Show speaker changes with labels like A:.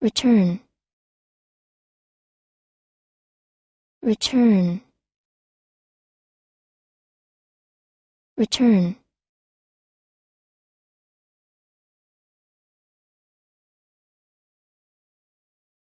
A: return return return